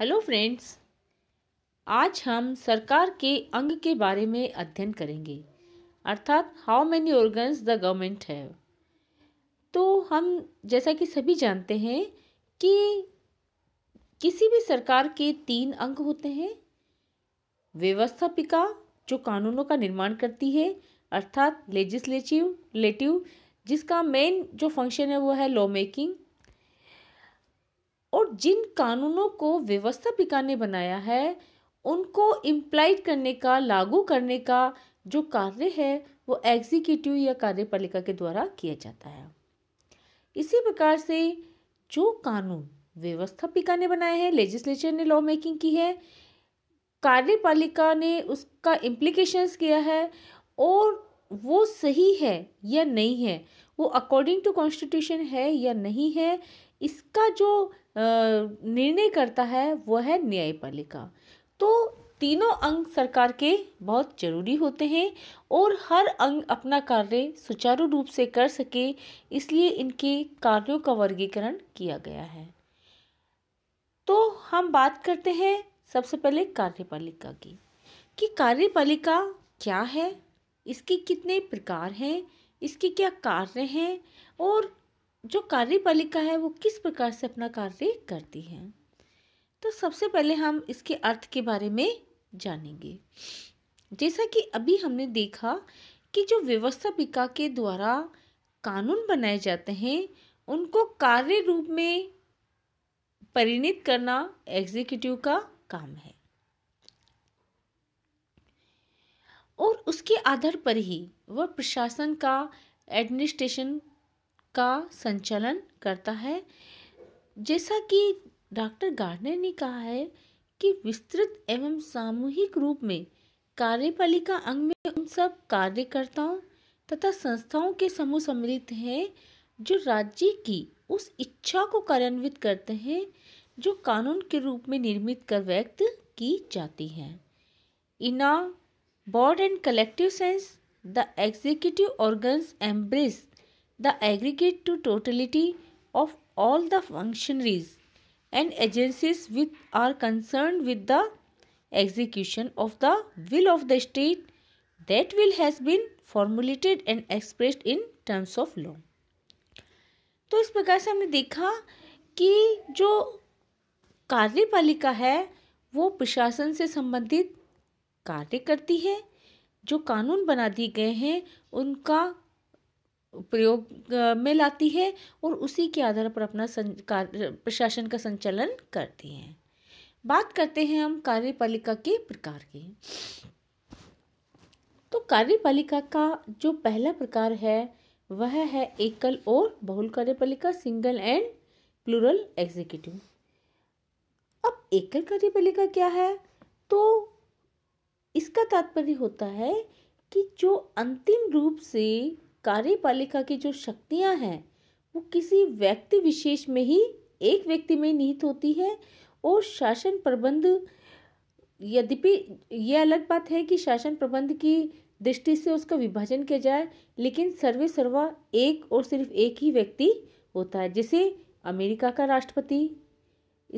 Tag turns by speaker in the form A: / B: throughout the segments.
A: hello friends आज हम सरकार के अंग के बारे में अध्ययन करेंगे अर्थात how many organs the government have तो हम जैसा कि सभी जानते हैं कि किसी भी सरकार के तीन अंग होते हैं व्यवस्थापिका जो कानूनों का निर्माण करती है अर्थात लेजिस्लेटिव लेटिव जिसका मेन जो फंक्शन है वो है लॉ मेकिंग और जिन कानूनों को व्यवस्था पिका ने बनाया है उनको इम्प्लाइड करने का लागू करने का जो कार्य है वो एग्जीक्यूटिव या कार्यपालिका के द्वारा किया जाता है इसी प्रकार से जो कानून व्यवस्थापिका ने बनाए हैं लेजिस्लेचर ने लॉ मेकिंग की है कार्यपालिका ने उसका इम्प्लीकेशंस किया है और वो सही है या नहीं है वो अकॉर्डिंग टू कॉन्स्टिट्यूशन है या नहीं है इसका जो निर्णय करता है वह है न्यायपालिका तो तीनों अंग सरकार के बहुत जरूरी होते हैं और हर अंग अपना कार्य सुचारू रूप से कर सके इसलिए इनके कार्यों का वर्गीकरण किया गया है तो हम बात करते हैं सबसे पहले कार्यपालिका की कि कार्यपालिका क्या है इसके कितने प्रकार हैं इसके क्या कार्य हैं और जो कार्यपालिका है वो किस प्रकार से अपना कार्य करती है तो सबसे पहले हम इसके अर्थ के बारे में जानेंगे जैसा कि अभी हमने देखा कि जो व्यवस्थापिका के द्वारा कानून बनाए जाते हैं उनको कार्य रूप में परिणित करना एग्जीक्यूटिव का काम है और उसके आधार पर ही वह प्रशासन का एडमिनिस्ट्रेशन का संचालन करता है जैसा कि डॉक्टर गार्डनर ने कहा है कि विस्तृत एवं सामूहिक रूप में कार्यपालिका अंग में उन सब कार्यकर्ताओं तथा संस्थाओं के समूह सम्मिलित हैं जो राज्य की उस इच्छा को कार्यान्वित करते हैं जो कानून के रूप में निर्मित कर व्यक्त की जाती है in a broad and collective sense the executive organs embrace the aggregate to totality of all the functionaries and agencies which are concerned with the execution of the will of the state that will has been formulated and expressed in terms of law तो इस प्रकार से हमने देखा कि जो कार्यपालिका है वो प्रशासन से संबंधित कार्य करती है जो कानून बना दिए गए हैं उनका प्रयोग में लाती है और उसी के आधार पर अपना प्रशासन का संचालन करती हैं बात करते हैं हम कार्यपालिका के प्रकार की तो कार्यपालिका का जो पहला प्रकार है वह है एकल और बहुल कार्यपालिका सिंगल एंड प्लूरल एग्जीक्यूटिव अब एकल कार्यपालिका क्या है तो इसका तात्पर्य होता है कि जो अंतिम रूप से कार्यपालिका की जो शक्तियाँ हैं वो किसी व्यक्ति विशेष में ही एक व्यक्ति में निहित होती है और शासन प्रबंध यद्यपि ये अलग बात है कि शासन प्रबंध की दृष्टि से उसका विभाजन किया जाए लेकिन सर्वे सर्वा एक और सिर्फ एक ही व्यक्ति होता है जैसे अमेरिका का राष्ट्रपति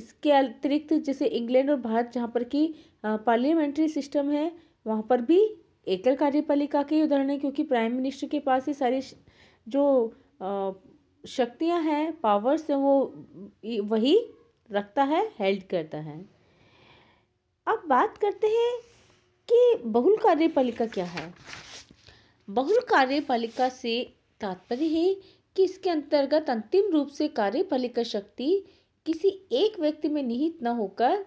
A: इसके अतिरिक्त जैसे इंग्लैंड और भारत जहाँ पर की पार्लियामेंट्री सिस्टम है वहाँ पर भी एकल कार्यपालिका के उदाहरण है क्योंकि प्राइम मिनिस्टर के पास ही सारी जो शक्तियां हैं पावर्स हैं वो वही रखता है हेल्ड करता है अब बात करते हैं कि बहुल कार्यपालिका क्या है बहुल कार्यपालिका से तात्पर्य है कि इसके अंतर्गत अंतिम रूप से कार्यपालिका शक्ति किसी एक व्यक्ति में निहित न होकर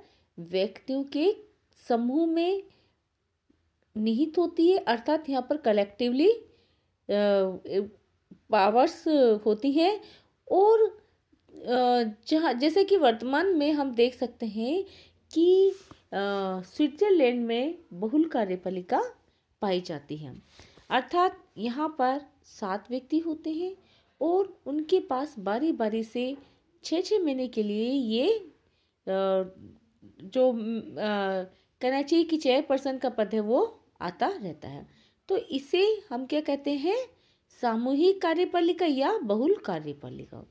A: व्यक्तियों के समूह में निहित होती है अर्थात यहाँ पर कलेक्टिवली पावर्स होती हैं और जहाँ जैसे कि वर्तमान में हम देख सकते हैं कि स्विट्जरलैंड में बहुल कार्यपालिका पाई जाती है अर्थात यहाँ पर सात व्यक्ति होते हैं और उनके पास बारी बारी से छः छः महीने के लिए ये जो कनाची की चेयरपर्सन का पद है वो आता रहता है तो इसे हम क्या कहते हैं सामूहिक कार्यपालिका या बहुल कार्यपालिका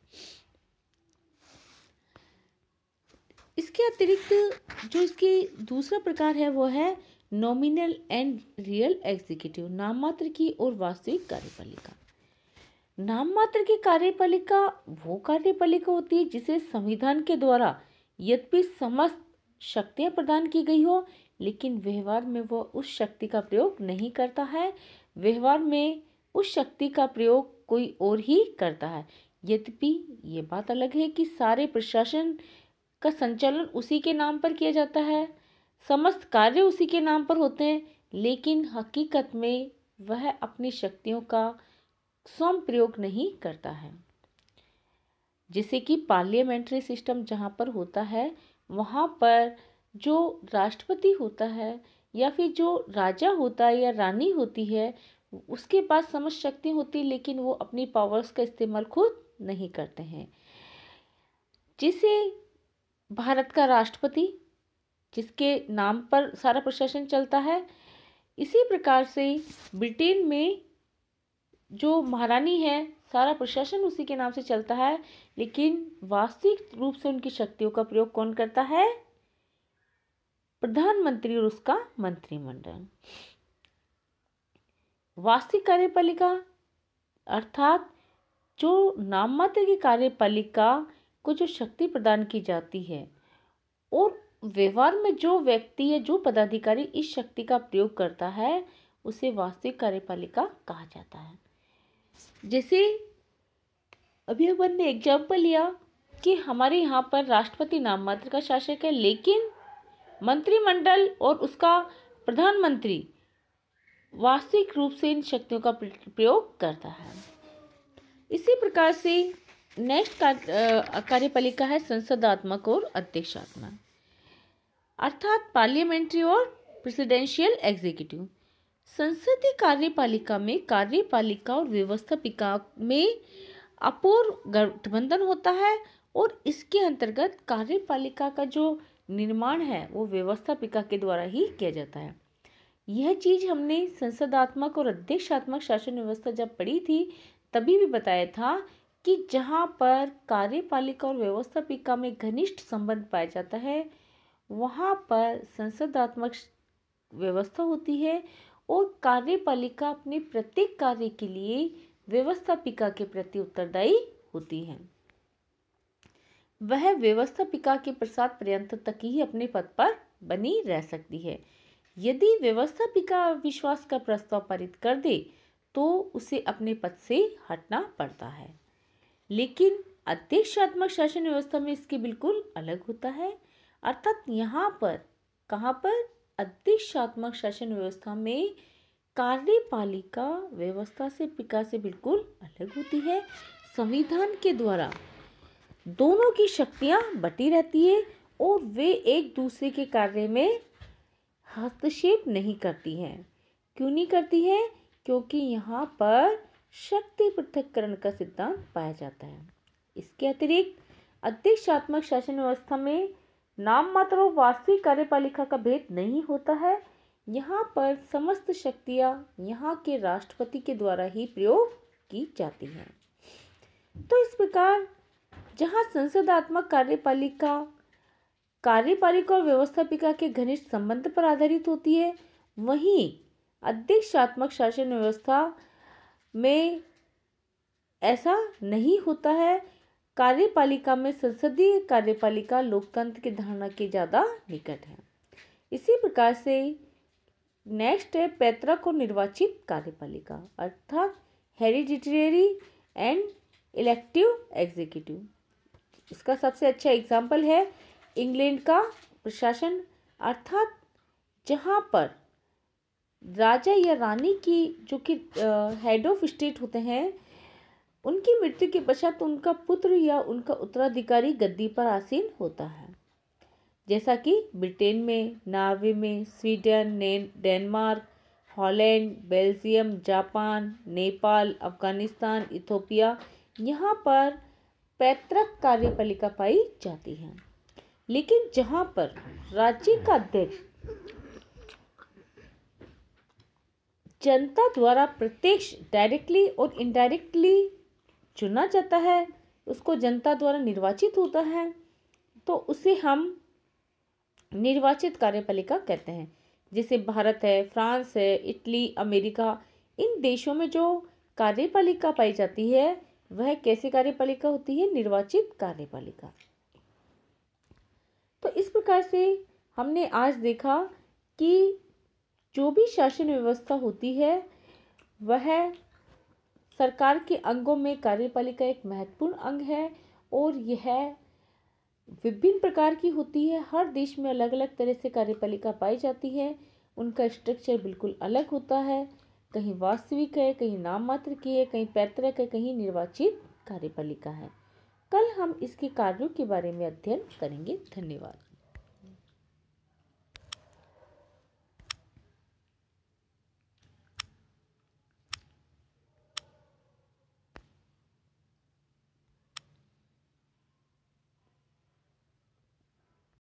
A: इसके अतिरिक्त जो इसकी दूसरा प्रकार है वो है नॉमिनल एंड रियल एग्जीक्यूटिव नाममात्र की और वास्तविक कार्यपालिका नाममात्र की कार्यपालिका वो कार्यपालिका होती है जिसे संविधान के द्वारा यद्यपि समस्त शक्तियां प्रदान की गई हो लेकिन व्यवहार में वह उस शक्ति का प्रयोग नहीं करता है व्यवहार में उस शक्ति का प्रयोग कोई और ही करता है यद्यपि ये बात अलग है कि सारे प्रशासन का संचालन उसी के नाम पर किया जाता है समस्त कार्य उसी के नाम पर होते हैं लेकिन हकीकत में वह अपनी शक्तियों का स्वयं प्रयोग नहीं करता है जैसे कि पार्लियामेंट्री सिस्टम जहाँ पर होता है वहाँ पर जो राष्ट्रपति होता है या फिर जो राजा होता है या रानी होती है उसके पास समझ शक्ति होती लेकिन वो अपनी पावर्स का इस्तेमाल खुद नहीं करते हैं जिसे भारत का राष्ट्रपति जिसके नाम पर सारा प्रशासन चलता है इसी प्रकार से ब्रिटेन में जो महारानी है सारा प्रशासन उसी के नाम से चलता है लेकिन वास्तविक रूप से उनकी शक्तियों का प्रयोग कौन करता है प्रधानमंत्री और उसका मंत्रिमंडल वास्तविक कार्यपालिका अर्थात जो नाममात्र की कार्यपालिका को जो शक्ति प्रदान की जाती है और व्यवहार में जो व्यक्ति या जो पदाधिकारी इस शक्ति का प्रयोग करता है उसे वास्तविक कार्यपालिका कहा जाता है जैसे अभी अपन ने एग्जाम्पल लिया कि हमारे यहाँ पर राष्ट्रपति नाम मात्र का शासक है लेकिन मंत्रिमंडल और उसका प्रधानमंत्री वास्तविक रूप से इन शक्तियों का प्रयोग करता है इसी प्रकार से नेक्स्ट कार्यपालिका है संसदात्मक और अध्यक्षात्मक अर्थात पार्लियामेंट्री और प्रेसिडेंशियल एग्जीक्यूटिव संसदीय कार्यपालिका में कार्यपालिका और व्यवस्थापिका में अपूर्व गठबंधन होता है और इसके अंतर्गत कार्यपालिका का जो निर्माण है वो व्यवस्थापिका के द्वारा ही किया जाता है यह चीज़ हमने संसदात्मक और अध्यक्षात्मक शासन व्यवस्था जब पढ़ी थी तभी भी बताया था कि जहाँ पर कार्यपालिका और व्यवस्थापिका में घनिष्ठ संबंध पाया जाता है वहाँ पर संसदात्मक व्यवस्था होती है और कार्यपालिका अपने प्रत्येक कार्य के लिए व्यवस्थापिका के प्रति उत्तरदायी होती है वह व्यवस्थापिका के प्रसाद पर्यंत तक ही अपने पद पर बनी रह सकती है यदि व्यवस्थापिका विश्वास का प्रस्ताव पारित कर दे तो उसे अपने पद से हटना पड़ता है लेकिन अध्यक्षात्मक शासन व्यवस्था में इसके बिल्कुल अलग होता है अर्थात यहाँ पर कहाँ पर अध्यक्षात्मक शासन व्यवस्था में कार्यपालिका व्यवस्था से पिका से बिल्कुल अलग होती है संविधान के द्वारा दोनों की शक्तियाँ बटी रहती है और वे एक दूसरे के कार्य में हस्तक्षेप नहीं करती हैं क्यों नहीं करती है क्योंकि यहाँ पर शक्ति पृथककरण का सिद्धांत पाया जाता है इसके अतिरिक्त अध्यक्षात्मक शासन व्यवस्था में नाम मात्र और वास्तविक कार्यपालिका का भेद नहीं होता है यहाँ पर समस्त शक्तियाँ यहाँ के राष्ट्रपति के द्वारा ही प्रयोग की जाती हैं तो इस प्रकार जहां संसदात्मक कार्यपालिका कार्यपालिका और व्यवस्थापिका के घनिष्ठ संबंध पर आधारित होती है वहीं अध्यक्षात्मक शासन व्यवस्था में ऐसा नहीं होता है कार्यपालिका में संसदीय कार्यपालिका लोकतंत्र की धारणा के ज़्यादा निकट है इसी प्रकार से नेक्स्ट है पैतरा को निर्वाचित कार्यपालिका अर्थात हेरिडिटरी एंड इलेक्टिव एग्जीक्यूटिव इसका सबसे अच्छा एग्जाम्पल है इंग्लैंड का प्रशासन अर्थात जहाँ पर राजा या रानी की जो कि हेड ऑफ स्टेट होते हैं उनकी मृत्यु के पश्चात उनका पुत्र या उनका उत्तराधिकारी गद्दी पर आसीन होता है जैसा कि ब्रिटेन में नार्वे में Sweden Denmark Holland Belgium Japan Nepal Afghanistan Ethiopia यहाँ पर पैतृक कार्यपालिका पाई जाती है लेकिन जहाँ पर राज्य का अध्यक्ष जनता द्वारा प्रत्यक्ष डायरेक्टली और इनडायरेक्टली चुना जाता है उसको जनता द्वारा निर्वाचित होता है तो उसे हम निर्वाचित कार्यपालिका कहते हैं जैसे भारत है फ्रांस है इटली अमेरिका इन देशों में जो कार्यपालिका पाई जाती है वह कैसी कार्यपालिका होती है निर्वाचित कार्यपालिका तो इस प्रकार से हमने आज देखा कि जो भी शासन व्यवस्था होती है वह सरकार के अंगों में कार्यपालिका एक महत्वपूर्ण अंग है और यह विभिन्न प्रकार की होती है हर देश में अलग अलग तरह से कार्यपालिका पाई जाती है उनका स्ट्रक्चर बिल्कुल अलग होता है कहीं वास्तविक है कहीं नाम मात्र की है कहीं पैतृक है कहीं निर्वाचित कार्यपालिका है कल हम इसके कार्यों के बारे में अध्ययन करेंगे धन्यवाद